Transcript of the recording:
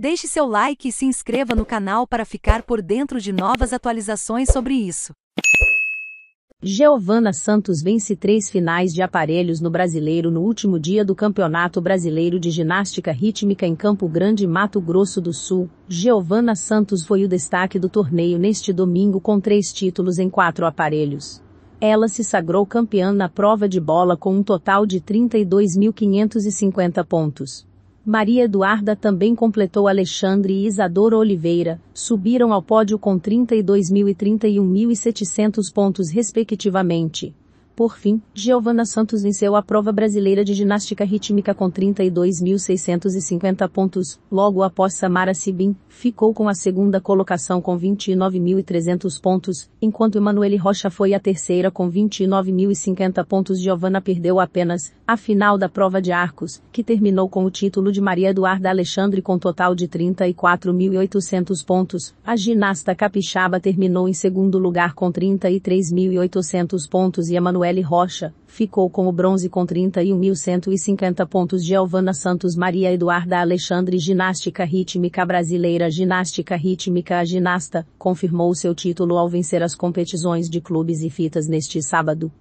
Deixe seu like e se inscreva no canal para ficar por dentro de novas atualizações sobre isso. Giovana Santos vence três finais de aparelhos no Brasileiro no último dia do Campeonato Brasileiro de Ginástica Rítmica em Campo Grande, Mato Grosso do Sul. Giovana Santos foi o destaque do torneio neste domingo com três títulos em quatro aparelhos. Ela se sagrou campeã na prova de bola com um total de 32.550 pontos. Maria Eduarda também completou Alexandre e Isadora Oliveira, subiram ao pódio com 31.700 pontos respectivamente. Por fim, Giovana Santos venceu a prova brasileira de ginástica rítmica com 32.650 pontos, logo após Samara Sibin, ficou com a segunda colocação com 29.300 pontos, enquanto Emanuele Rocha foi a terceira com 29.050 pontos. Giovana perdeu apenas a final da prova de arcos, que terminou com o título de Maria Eduarda Alexandre com total de 34.800 pontos. A ginasta capixaba terminou em segundo lugar com 33.800 pontos e Emanuele L. Rocha, ficou com o bronze com 31.150 pontos. Giovana Santos Maria Eduarda Alexandre Ginástica Rítmica Brasileira Ginástica Rítmica A ginasta, confirmou seu título ao vencer as competições de clubes e fitas neste sábado,